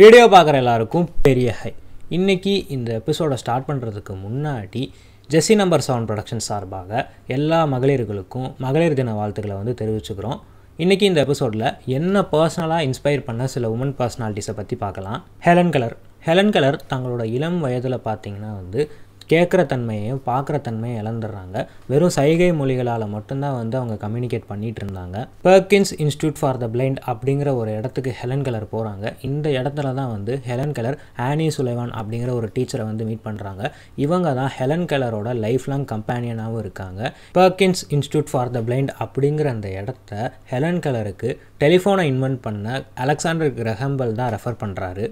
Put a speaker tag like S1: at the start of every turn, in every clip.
S1: video பார்க்குற எல்லாருக்கும் பெரிய ஹை இன்றைக்கி இந்த எபிசோடை ஸ்டார்ட் பண்ணுறதுக்கு முன்னாடி ஜெஸ்ஸி நம்பர் செவன் ப்ரொடக்ஷன் சார்பாக எல்லா மகளிர்களுக்கும் மகளிர் தின வாழ்த்துக்களை வந்து தெரிவிச்சுக்கிறோம் இன்றைக்கி இந்த எபிசோடில் என்ன பர்சனலாக இன்ஸ்பயர் பண்ண சில உமன் பர்சனாலிட்டிஸை பற்றி பார்க்கலாம் ஹெலன் கலர் ஹெலன் கலர் தங்களோட இளம் வயதில் பார்த்திங்கன்னா வந்து கேட்குற தன்மையையும் பார்க்குற தன்மையும் இழந்துடுறாங்க வெறும் சைகை மொழிகளால் மட்டும்தான் வந்து அவங்க கம்யூனிகேட் பண்ணிகிட்டு இருந்தாங்க Perkins institute for the blind அப்படிங்கிற ஒரு இடத்துக்கு ஹெலன் கலர் போகிறாங்க இந்த இடத்துல தான் வந்து ஹெலன் கலர் ஆனி சுலைவான் அப்படிங்கிற ஒரு டீச்சரை வந்து மீட் பண்ணுறாங்க இவங்க தான் ஹெலன் கலரோட லைஃப் லாங் கம்பேனியனாகவும் இருக்காங்க Perkins institute for the blind அப்படிங்கிற அந்த இடத்த ஹெலன் கலருக்கு டெலிஃபோனை இன்வென்ட் பண்ண அலெக்சாண்டர் கிரஹம்பல் தான் ரெஃபர் பண்ணுறாரு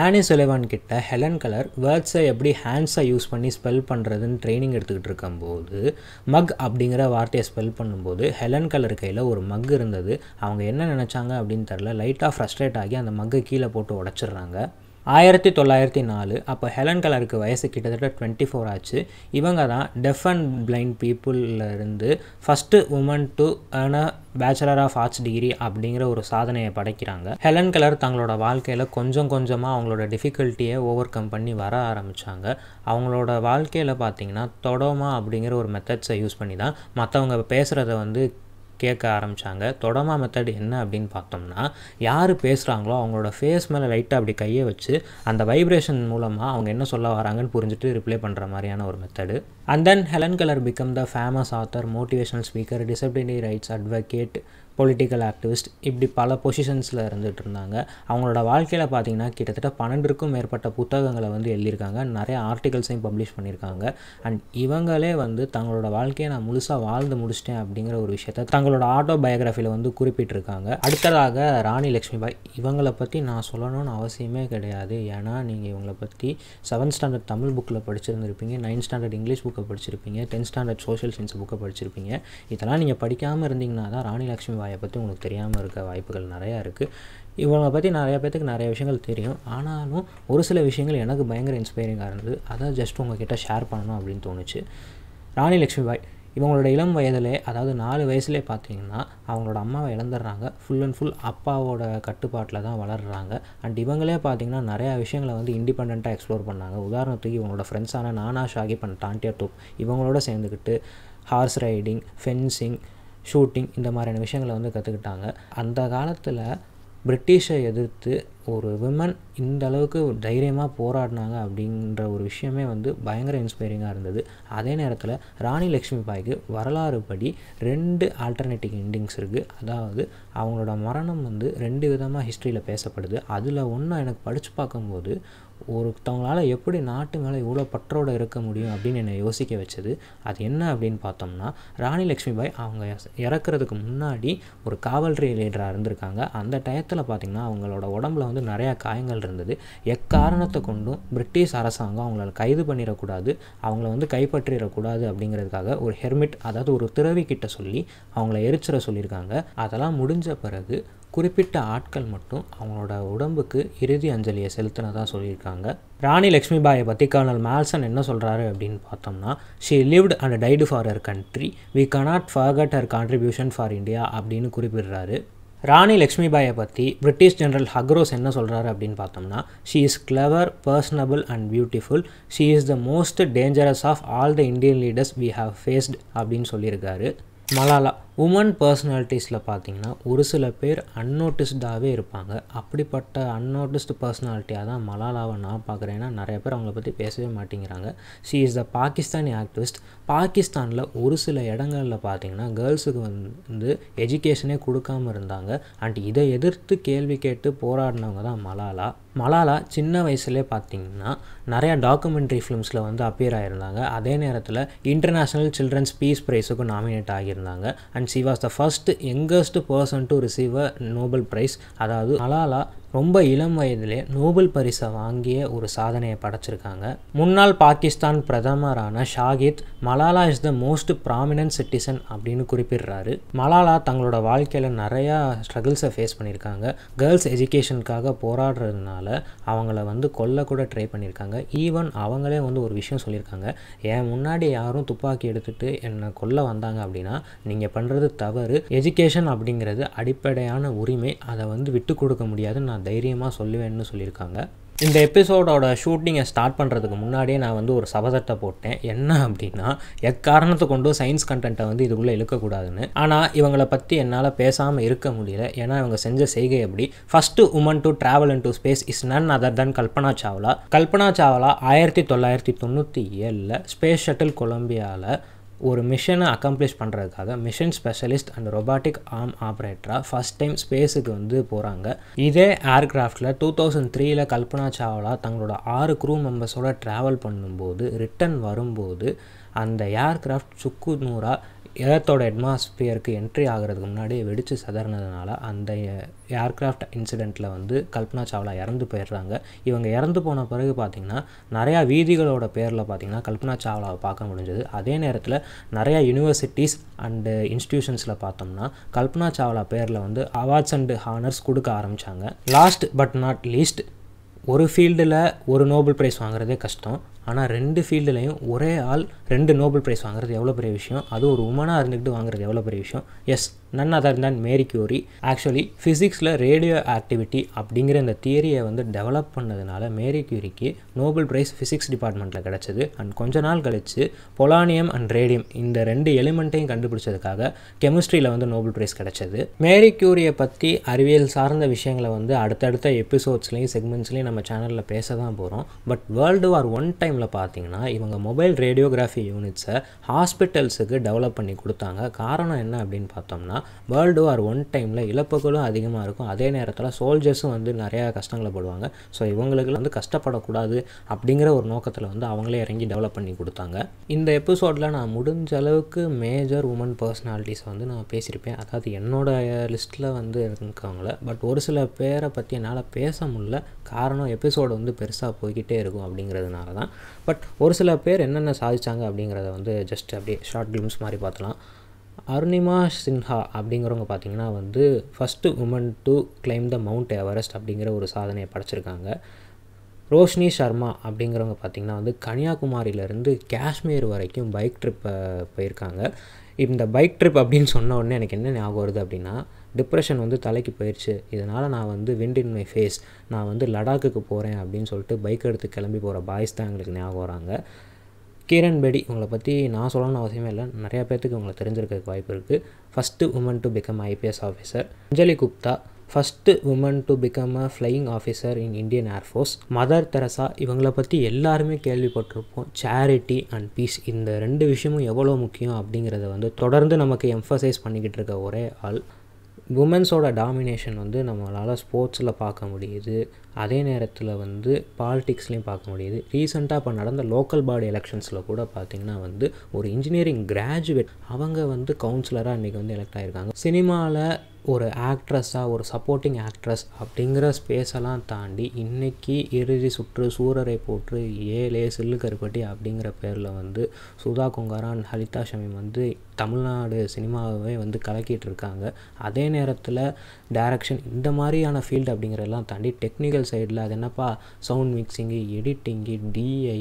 S1: ஆனி சுலைவான் கிட்ட ஹெலன் கலர் வேர்ட்ஸை எப்படி ஹேண்ட்ஸை யூஸ் பண்ணி ஸ்பெல் பண்ணுறதுன்னு ட்ரைனிங் எடுத்துக்கிட்டு இருக்கும்போது மக் அப்படிங்கிற வார்த்தையை ஸ்பெல் பண்ணும்போது ஹெலன் கலர் கையில் ஒரு மக் இருந்தது அவங்க என்ன நினச்சாங்க அப்படின்னு தெரில லைட்டாக ஃப்ரஸ்ட்ரேட் ஆகி அந்த மக்கை கீழே போட்டு உடச்சிடுறாங்க ஆயிரத்தி தொள்ளாயிரத்தி நாலு அப்போ ஹெலன் கலருக்கு வயசு கிட்டத்தட்ட டுவெண்ட்டி ஃபோர் ஆச்சு இவங்க தான் டெஃப் அண்ட் பிளைண்ட் இருந்து first woman to an bachelor bachelor of arts degree அப்படிங்கிற ஒரு சாதனையை படைக்கிறாங்க ஹெலன் கலர் தங்களோட வாழ்க்கையில் கொஞ்சம் கொஞ்சமாக அவங்களோட டிஃபிகல்ட்டியை ஓவர் கம் பண்ணி வர ஆரம்பித்தாங்க அவங்களோட வாழ்க்கையில் பார்த்திங்கன்னா தொடமா அப்படிங்கிற ஒரு மெத்தட்ஸை யூஸ் பண்ணி தான் மற்றவங்க பேசுகிறத வந்து கேட்க ஆரம்பித்தாங்க தொடமா மெத்தட் என்ன அப்படின்னு பார்த்தோம்னா யார் பேசுகிறாங்களோ அவங்களோட ஃபேஸ் மேலே லைட்டாக அப்படி கையை வச்சு அந்த வைப்ரேஷன் மூலமாக அவங்க என்ன சொல்ல வராங்கன்னு புரிஞ்சுட்டு ரிப்ளை பண்ணுற மாதிரியான ஒரு method and then Helen Keller become the famous author motivational speaker disability rights advocate political activist இப்படி பல பொசிஷன்ஸில் இருந்துகிட்டு இருந்தாங்க அவங்களோட வாழ்க்கையில் பார்த்திங்கன்னா கிட்டத்தட்ட பன்னெண்டுக்கும் மேற்பட்ட புத்தகங்களை வந்து எழுதியிருக்காங்க நிறைய ஆர்டிகல்ஸையும் பப்ளிஷ் பண்ணியிருக்காங்க அண்ட் இவங்களே வந்து தங்களோட வாழ்க்கையை நான் முழுசாக வாழ்ந்து முடிச்சிட்டேன் அப்படிங்கிற ஒரு விஷயத்த தங்களோட ஆட்டோ பயோகிராஃபியில் வந்து குறிப்பிட்டிருக்காங்க அடுத்ததாக ராணி லக்ஷ்மிபாய் இவங்களை பற்றி நான் சொல்லணும்னு அவசியமே கிடையாது ஏன்னா நீங்கள் இவங்களை பற்றி செவன்த் ஸ்டாண்டர்ட் தமிழ் புக்கில் படிச்சிருந்துருப்பீங்க நைன்த் ஸ்டாண்டர்ட் இங்கிலீஷ் புக்கை படிச்சிருப்பீங்க டென்த் ஸ்டாண்டர்ட் சோஷியல் சயின்ஸ் புக்கை படிச்சிருப்பீங்க இதெல்லாம் நீங்கள் படிக்காமல் இருந்தீங்கன்னா தான் ராணி லக்ஷ்மிபாய் ராயை பற்றி உங்களுக்கு தெரியாமல் இருக்க வாய்ப்புகள் நிறையா இருக்குது இவங்களை பற்றி நிறையா பேத்துக்கு நிறைய விஷயங்கள் தெரியும் ஆனாலும் ஒரு சில விஷயங்கள் எனக்கு பயங்கர இன்ஸ்பைரிங்காக இருந்தது அதை ஜஸ்ட் உங்ககிட்ட ஷேர் பண்ணணும் அப்படின்னு தோணுச்சு ராணி லக்ஷ்மி பாய் இவங்களோட இளம் வயதிலே அதாவது நாலு வயசுலேயே பார்த்தீங்கன்னா அவங்களோட அம்மாவை இழந்துடுறாங்க ஃபுல் அண்ட் ஃபுல் அப்பாவோட கட்டுப்பாட்டில் தான் வளர்கிறாங்க அண்ட் இவங்களே பார்த்தீங்கன்னா நிறையா விஷயங்களை வந்து இண்டிபெண்ட்டாக எக்ஸ்ப்ளோர் பண்ணாங்க உதாரணத்துக்கு இவங்களோட ஃப்ரெண்ட்ஸான நானா ஷாகிப் அண்ட் டாண்டியா டூப் இவங்களோட சேர்ந்துக்கிட்டு ஹார்ஸ் ரைடிங் ஃபென்சிங் ஷூட்டிங் இந்த மாதிரியான விஷயங்களை வந்து கற்றுக்கிட்டாங்க அந்த காலத்தில் பிரிட்டிஷை எதிர்த்து ஒரு விமன் இந்த அளவுக்கு தைரியமாக போராடினாங்க அப்படின்ற ஒரு விஷயமே வந்து பயங்கர இன்ஸ்பைரிங்காக இருந்தது அதே நேரத்தில் ராணி லக்ஷ்மி பாய்க்கு வரலாறு படி ரெண்டு ஆல்டர்னேட்டிவ் எண்டிங்ஸ் இருக்குது அதாவது அவங்களோட மரணம் வந்து ரெண்டு விதமாக ஹிஸ்ட்ரியில் பேசப்படுது அதில் ஒன்று எனக்கு படித்து பார்க்கும்போது ஒருத்தவங்களால் எப்படி நாட்டு மேலே இவ்வளோ பற்றோடு இருக்க முடியும் அப்படின்னு என்னை யோசிக்க வச்சது அது என்ன அப்படின்னு பார்த்தோம்னா ராணி லக்ஷ்மி பாய் அவங்க இறக்குறதுக்கு முன்னாடி ஒரு காவல்துறை லீடராக இருந்திருக்காங்க அந்த டயத்தில் பார்த்திங்கன்னா அவங்களோட உடம்புல வந்து வந்து நிறையா காயங்கள் இருந்தது எக்காரணத்தை கொண்டும் பிரிட்டிஷ் அரசாங்கம் அவங்களால் கைது பண்ணிடக்கூடாது அவங்கள வந்து கைப்பற்றிடக்கூடாது அப்படிங்கிறதுக்காக ஒரு ஹெர்மிட் அதாவது ஒரு துறவி கிட்ட சொல்லி அவங்கள எரிச்சிட சொல்லியிருக்காங்க அதெல்லாம் முடிஞ்ச பிறகு குறிப்பிட்ட ஆட்கள் மட்டும் அவங்களோட உடம்புக்கு இறுதி அஞ்சலியை செலுத்தினதாக சொல்லியிருக்காங்க ராணி லக்ஷ்மிபாயை பற்றி கர்னல் மேல்சன் என்ன சொல்கிறாரு அப்படின்னு பார்த்தோம்னா she lived and died for her country we cannot forget her contribution for India அப்படின்னு குறிப்பிடுறாரு ராணி லக்ஷ்மிபாயை பற்றி பிரிட்டிஷ் ஜெனரல் ஹக்ரோஸ் என்ன சொல்கிறாரு அப்படின்னு பார்த்தோம்னா she is clever personable and beautiful she is the most dangerous of all the Indian leaders we have faced அப்படின்னு சொல்லியிருக்காரு Malala woman பர்சனாலிட்டிஸில் பார்த்திங்கன்னா ஒரு சில பேர் அன்னோட்டிஸ்டாகவே இருப்பாங்க அப்படிப்பட்ட அன்னோட்டிஸ்டு பர்சனாலிட்டியாக தான் மலாலாவை நான் பார்க்குறேன் நிறைய பேர் அவங்கள பற்றி பேசவே மாட்டேங்கிறாங்க she is the Pakistani activist பாகிஸ்தானில் ஒரு சில இடங்களில் பார்த்திங்கன்னா கேர்ள்ஸுக்கு வந்து எஜுகேஷனே கொடுக்காமல் இருந்தாங்க அண்ட் இதை எதிர்த்து கேள்வி கேட்டு போராடினவங்க தான் மலாலா மலாலா சின்ன வயசுலேயே பார்த்திங்கன்னா நிறையா டாக்குமெண்ட்ரி ஃபிலிம்ஸில் வந்து அப்பியர் ஆகியிருந்தாங்க அதே நேரத்தில் இன்டர்நேஷ்னல் சில்ட்ரன்ஸ் பீஸ் ப்ரைஸுக்கும் நாமினேட் ஆகியிருந்தாங்க and and she was the first youngest person to receive a Nobel prize அதாவது மலாலா ரொம்ப இளம் வயதிலே நோபல் பரிசை வாங்கிய ஒரு சாதனையை படைச்சிருக்காங்க முன்னாள் பாகிஸ்தான் பிரதமரான Shahid Malala is the most prominent citizen அப்படின்னு குறிப்பிடுறாரு மலாலா தங்களோட வாழ்க்கையில் நிறையா ஸ்ட்ரகிள்ஸை ஃபேஸ் பண்ணியிருக்காங்க கேர்ள்ஸ் எஜுகேஷனுக்காக போராடுறதுனால அவங்கள வந்து கொல்ல கூட ட்ரை பண்ணியிருக்காங்க ஈவன் அவங்களே வந்து ஒரு விஷயம் சொல்லியிருக்காங்க என் முன்னாடி யாரும் துப்பாக்கி எடுத்துகிட்டு என்னை கொல்ல வந்தாங்க அப்படின்னா நீங்கள் பண்ணுறது தவறு எஜுகேஷன் அப்படிங்கிறது அடிப்படையான உரிமை அதை வந்து விட்டு கொடுக்க முடியாதுன்னு தைரியமாக சொல்லுவேன்னு சொல்லியிருக்காங்க இந்த எபிசோடோட ஷூட்டிங்கை ஸ்டார்ட் பண்ணுறதுக்கு முன்னாடியே நான் வந்து ஒரு சபதத்தை போட்டேன் என்ன அப்படின்னா எக்காரணத்தை கொண்டு சயின்ஸ் கண்டென்ட்டை வந்து இதுக்குள்ளே இழுக்கக்கூடாதுன்னு ஆனால் இவங்களை பற்றி என்னால் பேசாமல் இருக்க முடியல ஏன்னா இவங்க செஞ்ச செய்கை எப்படி first woman to travel in to space is none other than Kalpana Chawla Kalpana Chawla ஆயிரத்தி தொள்ளாயிரத்தி தொண்ணூற்றி ஏழில் ஸ்பேஸ் ஷட்டில் கொலம்பியாவில் ஒரு மிஷனை அக்கம்ப்ளிஷ் பண்ணுறதுக்காக mission specialist and robotic arm ஆப்ரேட்டராக ஃபஸ்ட் டைம் ஸ்பேஸுக்கு வந்து போகிறாங்க இதே ஏர்கிராஃப்டில் டூ தௌசண்ட் த்ரீயில் கல்பனா சாவ்லா தங்களோட ஆறு க்ரூ மெம்பர்ஸோட ட்ராவல் பண்ணும்போது ரிட்டன் வரும்போது அந்த ஏர்கிராஃப்ட் சுக்கு நூறாக ஏர்த்தோட அட்மாஸ்பியருக்கு என்ட்ரி ஆகிறதுக்கு முன்னாடி வெடித்து சதறினதுனால அந்த ஏர்க்ராஃப்ட் இன்சிடெண்ட்டில் வந்து கல்பனா சாவ்லா இறந்து போயிடுறாங்க இவங்க இறந்து போன பிறகு பார்த்திங்கன்னா நிறையா வீதிகளோட பேரில் பார்த்திங்கன்னா கல்பனா சாவ்லாவை பார்க்க முடிஞ்சது அதே நேரத்தில் நிறையா யூனிவர்சிட்டிஸ் அண்டு இன்ஸ்டிடியூஷன்ஸில் பார்த்தோம்னா கல்பனா சாவ்லா பேரில் வந்து அவார்ட்ஸ் அண்டு ஹானர்ஸ் கொடுக்க ஆரம்பித்தாங்க லாஸ்ட் பட் நாட் லீஸ்ட் ஒரு ஃபீல்டில் ஒரு நோபல் ப்ரைஸ் வாங்குறதே கஷ்டம் ஆனால் ரெண்டு ஃபீல்டுலேயும் ஒரே ஆள் ரெண்டு நோபல் ப்ரைஸ் வாங்குறது எவ்வளோ பெரிய விஷயம் அது ஒரு உமனாக இருந்துக்கிட்டு வாங்குறது எவ்வளோ பெரிய விஷயம் is none other than Mary Curie actually ஃபிசிக்ஸில் ரேடியோ ஆக்டிவிட்டி அப்படிங்கிற இந்த தியரியை வந்து டெவலப் பண்ணதுனால மேரி கியூரிக்கு நோபல் ப்ரைஸ் ஃபிசிக்ஸ் டிபார்ட்மெண்ட்டில் கிடச்சிது அண்ட் கொஞ்ச நாள் கழித்து பொலானியம் அண்ட் ரேடியம் இந்த ரெண்டு எலிமெண்ட்டையும் கண்டுபிடிச்சதுக்காக கெமிஸ்ட்ரியில் வந்து நோபல் ப்ரைஸ் கிடச்சிது மேரி கியூரியை பற்றி அறிவியல் சார்ந்த விஷயங்களை வந்து அடுத்தடுத்த எபிசோட்ஸ்லையும் செக்மெண்ட்ஸ்லையும் நம்ம சேனலில் பேச தான் போகிறோம் but world war one time டைமில் பார்த்தீங்கன்னா இவங்க மொபைல் ரேடியோகிராஃபி யூனிட்ஸை ஹாஸ்பிட்டல்ஸுக்கு டெவலப் பண்ணி கொடுத்தாங்க காரணம் என்ன அப்படின்னு பார்த்தோம்னா வேர்ல்டு வார் ஒன் டைமில் இழப்புகளும் அதிகமாக இருக்கும் அதே நேரத்தில் சோல்ஜர்ஸும் வந்து நிறையா கஷ்டங்களை போடுவாங்க ஸோ இவங்களுக்கு வந்து கஷ்டப்படக்கூடாது அப்படிங்கிற ஒரு நோக்கத்தில் வந்து அவங்களே இறங்கி டெவலப் பண்ணி கொடுத்தாங்க இந்த எபிசோடில் நான் முடிஞ்ச அளவுக்கு மேஜர் உமன் பர்சனாலிட்டிஸை வந்து நான் பேசியிருப்பேன் அதாவது என்னோடய லிஸ்ட்டில் வந்து இருக்கவங்கள பட் ஒரு சில பேரை பற்றி என்னால் பேச முடியல காரணம் எபிசோடு வந்து பெருசாக போய்கிட்டே இருக்கும் அப்படிங்கிறதுனால தான் பட் ஒரு சில பேர் என்னென்ன சாதித்தாங்க அப்படிங்கிறத வந்து ஜஸ்ட் அப்படியே ஷார்ட் கிளிம்ஸ் மாதிரி பார்த்துலாம் அருணிமா சின்ஹா அப்படிங்கிறவங்க பார்த்தீங்கன்னா வந்து first woman to climb the Mount Everest அப்படிங்கிற ஒரு சாதனையை படைச்சிருக்காங்க ரோஷினி சர்மா அப்படிங்கிறவங்க பார்த்திங்கன்னா வந்து கன்னியாகுமரியிலேருந்து காஷ்மீர் வரைக்கும் பைக் ட்ரிப்பை போயிருக்காங்க இந்த பைக் ட்ரிப் அப்படின்னு சொன்ன உடனே எனக்கு என்ன ஞாபகம் வருது அப்படின்னா டிப்ரெஷன் வந்து தலைக்கு போயிடுச்சு இதனால் நான் வந்து விண்ட் இன் மை ஃபேஸ் நான் வந்து லடாக்குக்கு போகிறேன் அப்படின்னு சொல்லிட்டு பைக் எடுத்து கிளம்பி போகிற பாய்ஸ் தான் எங்களுக்கு ஞாபகம் வராங்க கிரண் பேடி உங்களை பற்றி நான் சொல்லணும்னு அவசியமே இல்லை நிறையா பேர்த்துக்கு உங்களை தெரிஞ்சிருக்கிறதுக்கு வாய்ப்பு இருக்குது first woman to become IPS officer Anjali Gupta first woman to become a flying officer in Indian air force mother Teresa இவங்களை பற்றி எல்லாருமே கேள்விப்பட்டிருப்போம் சேரிட்டி அண்ட் பீஸ் இந்த ரெண்டு விஷயமும் எவ்வளோ முக்கியம் அப்படிங்கிறத வந்து தொடர்ந்து நமக்கு எம்ஃபசைஸ் பண்ணிக்கிட்டு இருக்க ஒரே ஆள் உமன்ஸோட டாமினேஷன் வந்து நம்மளால் ஸ்போர்ட்ஸில் பார்க்க முடியுது அதே நேரத்தில் வந்து பாலிட்டிக்ஸ்லேயும் பார்க்க முடியுது ரீசெண்டாக இப்போ நடந்த லோக்கல் பாடி எலெக்ஷன்ஸில் கூட பார்த்திங்கன்னா வந்து ஒரு இன்ஜினியரிங் கிராஜுவேட் அவங்க வந்து கவுன்சிலராக இன்றைக்கி வந்து எலெக்ட் ஆகியிருக்காங்க சினிமாவில் ஒரு ஆக்ட்ரஸாக ஒரு சப்போர்ட்டிங் ஆக்ட்ரஸ் அப்படிங்கிற ஸ்பேஸெல்லாம் தாண்டி இன்றைக்கி இறுதி சுற்று சூரரை போற்று ஏலே சில்லு கருப்பட்டி அப்படிங்கிற பேரில் வந்து சுதா கொங்காரான் ஹலிதா ஷமீம் வந்து தமிழ்நாடு சினிமாவே வந்து கலக்கிட்டு இருக்காங்க அதே நேரத்தில் டேரக்ஷன் இந்த மாதிரியான ஃபீல்டு அப்படிங்கிறதெல்லாம் தாண்டி டெக்னிக்கல் சைடில் அது என்னப்பா சவுண்ட் மிக்சிங்கு எடிட்டிங்கு டிஐ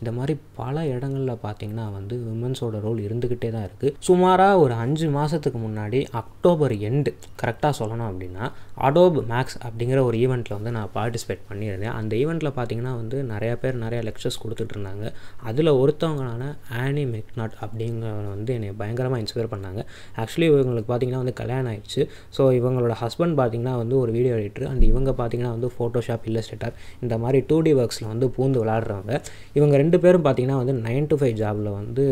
S1: இந்த மாதிரி பல இடங்களில் பார்த்தீங்கன்னா வந்து விமன்ஸோட ரோல் இருந்துக்கிட்டே தான் இருக்குது சுமாராக ஒரு அஞ்சு மாதத்துக்கு முன்னாடி அக்டோபர் எண்டு கரெக்டாக சொல்லணும் அப்படின்னா அடோப் மேக்ஸ் அப்படிங்கிற ஒரு ஈவெண்ட்டில் வந்து நான் பார்ட்டிசிபேட் பண்ணியிருந்தேன் அந்த ஈவெண்ட்டில் பார்த்தீங்கன்னா வந்து நிறையா பேர் நிறையா லெக்சர்ஸ் கொடுத்துட்டு இருந்தாங்க அதில் ஒருத்தவங்களான ஆனி மெக்னாட் அப்படிங்கிற வந்து என்னை பயங்கரமாக இன்ஸ்பயர் பண்ணாங்க ஆக்சுவலி இவங்களுக்கு பார்த்தீங்கன்னா வந்து கல்யாணம் ஆயிடுச்சு ஸோ இவங்களோட ஹஸ்பண்ட் பார்த்தீங்கன்னா வந்து ஒரு வீடியோ எடிட்டர் அண்ட் இவங்க பார்த்தீங்கன்னா வந்து ஃபோட்டோஷாப் ஷாப் இல்லஸ்டேட்டர் இந்த மாதிரி டூ டி ஒர்க்ஸில் வந்து பூந்து விளாடுறவங்க இவங்க ரெண்டு பேரும் பார்த்திங்கன்னா வந்து நைன் டு ஃபைவ் ஜாபில் வந்து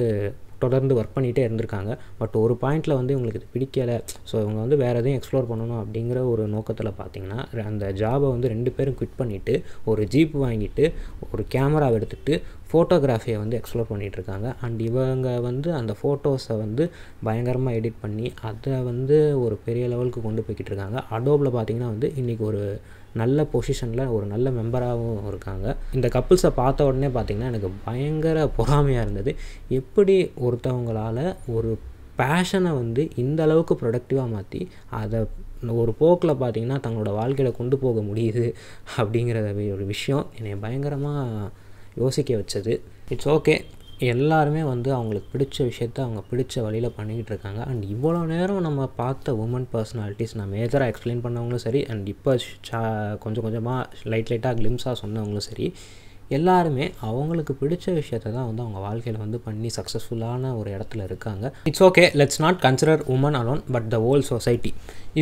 S1: தொடர்ந்து ஒர்க் பண்ணிகிட்டே இருந்திருக்காங்க பட் ஒரு பாயிண்டில் வந்து இவங்களுக்கு இது பிடிக்கலை ஸோ இவங்க வந்து வேறு எதையும் எக்ஸ்ப்ளோர் பண்ணணும் அப்படிங்கிற ஒரு நோக்கத்தில் பார்த்திங்கன்னா அந்த ஜாபை வந்து ரெண்டு பேரும் குவிட் பண்ணிவிட்டு ஒரு ஜீப் வாங்கிட்டு ஒரு கேமராவை எடுத்துகிட்டு ஃபோட்டோகிராஃபியை வந்து எக்ஸ்ப்ளோர் பண்ணிகிட்ருக்காங்க அண்ட் இவங்க வந்து அந்த ஃபோட்டோஸை வந்து பயங்கரமாக எடிட் பண்ணி அதை வந்து ஒரு பெரிய லெவலுக்கு கொண்டு போய்கிட்டு இருக்காங்க அடோபில் பார்த்திங்கன்னா வந்து இன்றைக்கி ஒரு நல்ல பொசிஷனில் ஒரு நல்ல மெம்பராகவும் இருக்காங்க இந்த கப்புள்ஸை பார்த்த உடனே பார்த்திங்கன்னா எனக்கு பயங்கர பொறாமையாக இருந்தது எப்படி ஒருத்தவங்களால் ஒரு பேஷனை வந்து இந்த அளவுக்கு ப்ரொடக்டிவாக மாற்றி அதை ஒரு போக்கில் பார்த்திங்கன்னா தங்களோட வாழ்க்கையில் கொண்டு போக முடியுது அப்படிங்கிற ஒரு விஷயம் என்னை பயங்கரமாக யோசிக்க வச்சது இட்ஸ் ஓகே எல்லாருமே வந்து அவங்களுக்கு பிடிச்ச விஷயத்த அவங்க பிடிச்ச வழியில் பண்ணிக்கிட்டு இருக்காங்க அண்ட் இவ்வளோ நேரம் நம்ம பார்த்த உமன் பர்சனாலிட்டிஸ் நான் மேஜராக எக்ஸ்பிளைன் பண்ணவங்களும் சரி அண்ட் இப்போ சா கொஞ்சம் கொஞ்சமாக லைட் லைட்டாக க்ளிம்ஸாக சொன்னவங்களும் சரி எல்லாருமே அவங்களுக்கு பிடிச்ச விஷயத்த தான் வந்து அவங்க வாழ்க்கையில் வந்து பண்ணி சக்ஸஸ்ஃபுல்லான ஒரு இடத்துல இருக்காங்க it's okay let's not consider woman alone but the whole society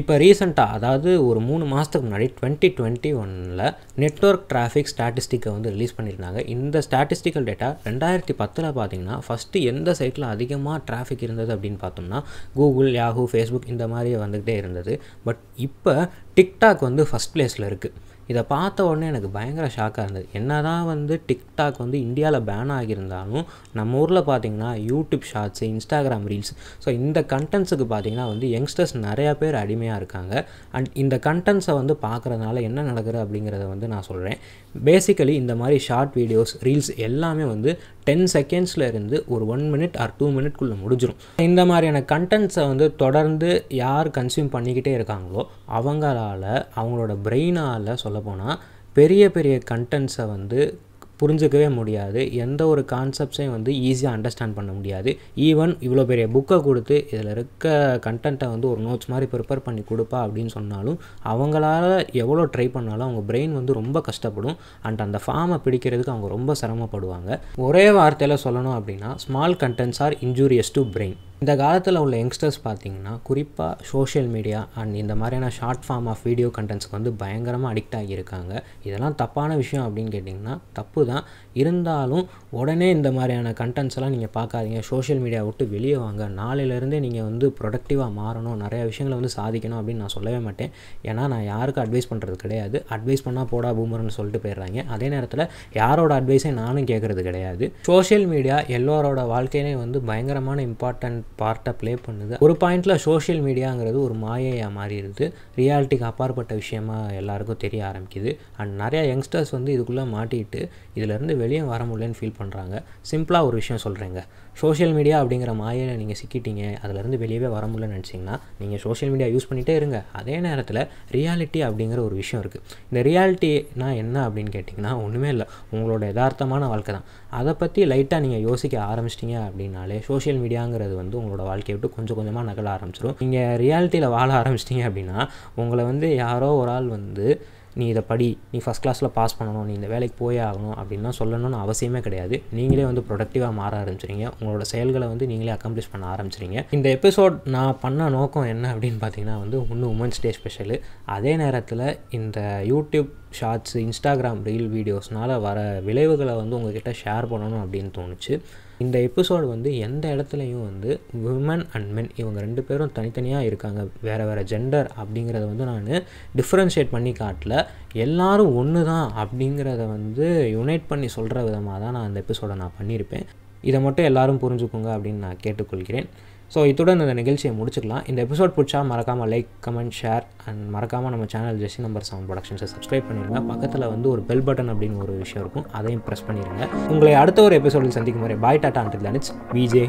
S1: இப்போ ரீசெண்டாக அதாவது ஒரு மூணு மாதத்துக்கு முன்னாடி டுவெண்ட்டி டுவெண்ட்டி ஒனில் நெட்ஒர்க் டிராஃபிக் ஸ்டாட்டிஸ்டிக்கை வந்து ரிலீஸ் பண்ணியிருந்தாங்க இந்த ஸ்டாட்டிஸ்டிக்கல் டேட்டா ரெண்டாயிரத்தி பத்தில் பார்த்தீங்கன்னா ஃபஸ்ட்டு எந்த சைட்டில் அதிகமாக டிராஃபிக் இருந்தது அப்படின்னு பார்த்தோம்னா கூகுள் யாஹூ ஃபேஸ்புக் இந்த மாதிரி வந்துக்கிட்டே இருந்தது பட் இப்போ டிக்டாக் வந்து ஃபஸ்ட் பிளேஸில் இருக்குது இதை பார்த்த உடனே எனக்கு பயங்கர ஷாக்காக இருந்தது என்ன தான் வந்து டிக்டாக் வந்து இந்தியாவில் பேன் ஆகியிருந்தாலும் நம்ம ஊரில் பார்த்தீங்கன்னா YouTube shorts Instagram reels so இந்த கண்டென்ட்ஸுக்கு பார்த்தீங்கன்னா வந்து யங்ஸ்டர்ஸ் நிறையா பேர் அடிமையாக இருக்காங்க அண்ட் இந்த கண்டென்ட்ஸை வந்து பார்க்குறதுனால என்ன நடக்குது அப்படிங்கிறத வந்து நான் சொல்கிறேன் பேசிக்கலி இந்த மாதிரி ஷார்ட் வீடியோஸ் ரீல்ஸ் எல்லாமே வந்து டென் செகண்ட்ஸில் இருந்து ஒரு ஒன் மினிட் ஆர் டூ மினிட்குள்ளே முடிஞ்சிடும் இந்த மாதிரியான கண்டென்ட்ஸை வந்து தொடர்ந்து யார் கன்சியூம் பண்ணிக்கிட்டே இருக்காங்களோ அவங்களால் அவங்களோட பிரெயினால் சொல்லப்போனால் பெரிய பெரிய கண்டென்ட்ஸை வந்து புரிஞ்சுக்கவே முடியாது எந்த ஒரு கான்செப்ட்ஸையும் வந்து ஈஸியாக அண்டர்ஸ்டாண்ட் பண்ண முடியாது ஈவன் இவ்வளோ பெரிய புக்கை கொடுத்து இதில் இருக்க கண்டென்ட்டை வந்து ஒரு நோட்ஸ் மாதிரி ப்ரிப்பேர் பண்ணி கொடுப்பா அப்படின்னு சொன்னாலும் அவங்களால எவ்வளோ ட்ரை பண்ணாலும் அவங்க பிரெயின் வந்து ரொம்ப கஷ்டப்படும் அண்ட் அந்த ஃபார்மை பிடிக்கிறதுக்கு அவங்க ரொம்ப சிரமப்படுவாங்க ஒரே வார்த்தையில் சொல்லணும் அப்படின்னா small contents are injurious to brain இந்த காலத்தில் உள்ள யங்ஸ்டர்ஸ் பார்த்திங்கன்னா குறிப்பாக சோஷியல் மீடியா அண்ட் இந்த மாதிரியான ஷார்ட் ஃபார்ம் ஆஃப் வீடியோ கண்டென்ட்ஸ்க்கு வந்து பயங்கரமாக அடிக்ட் ஆகியிருக்காங்க இதெல்லாம் தப்பான விஷயம் அப்படின்னு கேட்டிங்கன்னா தப்பு தான் இருந்தாலும் உடனே இந்த மாதிரியான கண்டென்ட்ஸ் எல்லாம் நீங்கள் பார்க்காதீங்க சோஷியல் மீடியா விட்டு வெளியே வாங்க நாளையிலேருந்தே நீங்கள் வந்து ப்ரொடக்டிவாக மாறணும் நிறைய விஷயங்களை வந்து சாதிக்கணும் அப்படின்னு நான் சொல்லவே மாட்டேன் ஏன்னா நான் யாருக்கும் அட்வைஸ் பண்ணுறது கிடையாது அட்வைஸ் பண்ணால் போடா பூமர்னு சொல்லிட்டு போயிடுறாங்க அதே நேரத்தில் யாரோட அட்வைஸை நானும் கேட்குறது கிடையாது சோஷியல் மீடியா எல்லோரோட வாழ்க்கையிலையும் வந்து பயங்கரமான இம்பார்ட்டன்ட் பார்ட்டை ப்ளே பண்ணுது ஒரு பாயிண்டில் சோஷியல் மீடியாங்கிறது ஒரு மாயையாக மாறிடுது ரியாலிட்டிக்கு அப்பாற்பட்ட விஷயமாக எல்லாருக்கும் தெரிய ஆரம்பிக்குது அண்ட் நிறையா யங்ஸ்டர்ஸ் வந்து இதுக்குள்ளே மாட்டிட்டு இதிலேருந்து வெளியே வர முடியலன்னு ஃபீல் பண்ணுறாங்க சிம்பிளாக ஒரு விஷயம் சொல்கிறேங்க சோஷியல் மீடியா அப்படிங்கிற மாயை நீங்கள் சிக்கிட்டீங்க அதுலேருந்து வெளியவே வர முடியலன்னு நினச்சிங்கன்னா நீங்கள் சோஷியல் மீடியா யூஸ் பண்ணிகிட்டே இருங்க அதே நேரத்தில் ரியாலிட்டி அப்படிங்கிற ஒரு விஷயம் இருக்குது இந்த ரியாலிட்டினா என்ன அப்படின்னு கேட்டிங்கன்னா ஒன்றுமே இல்லை உங்களோட யதார்த்தமான வாழ்க்கை தான் அதை பற்றி லைட்டாக நீங்கள் யோசிக்க ஆரம்பிச்சிட்டிங்க அப்படின்னாலே சோஷியல் மீடியாங்கிறது வந்து உங்களோட வாழ்க்கையை விட்டு கொஞ்சம் கொஞ்சமாக நகல ஆரம்பிச்சிடும் நீங்கள் ரியாலிட்டியில் வாழ ஆரம்பிச்சிட்டிங்க அப்படின்னா உங்களை வந்து யாரோ ஒரு ஆள் வந்து நீ இதை படி நீ ஃபஸ்ட் கிளாஸில் பாஸ் பண்ணணும் நீ இந்த வேலைக்கு போயே ஆகணும் அப்படின்லாம் சொல்லணும்னு அவசியமே கிடையாது நீங்களே வந்து ப்ரொடக்டிவாக மாற ஆரம்பிச்சிருங்க உங்களோட செயல்களை வந்து நீங்களே அக்கம்ப்ளிஷ் பண்ண ஆரம்பிச்சிருங்க இந்த எபிசோட் நான் பண்ண நோக்கம் என்ன அப்படின்னு பார்த்தீங்கன்னா வந்து ஒன்று உமன்ஸ் டே ஸ்பெஷலு அதே நேரத்தில் இந்த யூடியூப் ஷார்ட்ஸ் இன்ஸ்டாகிராம் ரீல் வீடியோஸ்னால் வர விளைவுகளை வந்து உங்ககிட்ட ஷேர் பண்ணணும் அப்படின்னு தோணுச்சு இந்த எபிசோடு வந்து எந்த இடத்துலையும் வந்து விமன் அண்ட் மென் இவங்க ரெண்டு பேரும் தனித்தனியாக இருக்காங்க வேறு வேறு ஜெண்டர் அப்படிங்கிறத வந்து நான் டிஃப்ரென்ஷியேட் பண்ணி காட்டல எல்லோரும் ஒன்று தான் அப்படிங்கிறத வந்து யுனைட் பண்ணி சொல்கிற விதமாக தான் நான் அந்த எபிசோடை நான் பண்ணியிருப்பேன் இதை மட்டும் எல்லோரும் புரிஞ்சுக்கோங்க அப்படின்னு நான் கேட்டுக்கொள்கிறேன் ஸோ இத்துடன் இந்த நிகழ்ச்சியை முடிச்சுக்கலாம் இந்த எபிசோட் பிடிச்சா மறக்காமல் லைக் கமெண்ட் ஷேர் அண்ட் மறக்காமல் நம்ம சேனல் ஜெஸ்டி நம்பர் செவன் ப்ரொடக்ஷன்ஸை சப்ஸ்கிரைப் பண்ணிடுங்க பக்கத்தில் வந்து ஒரு பெல் பட்டன் அப்படின்னு ஒரு விஷயம் இருக்கும் அதையும் ப்ரெஸ் பண்ணிடுங்க உங்களை அடுத்த ஒரு எபிசோடில் சந்திக்கும் முறை பாய் டாட்டா அண்ட் தனிச் விஜே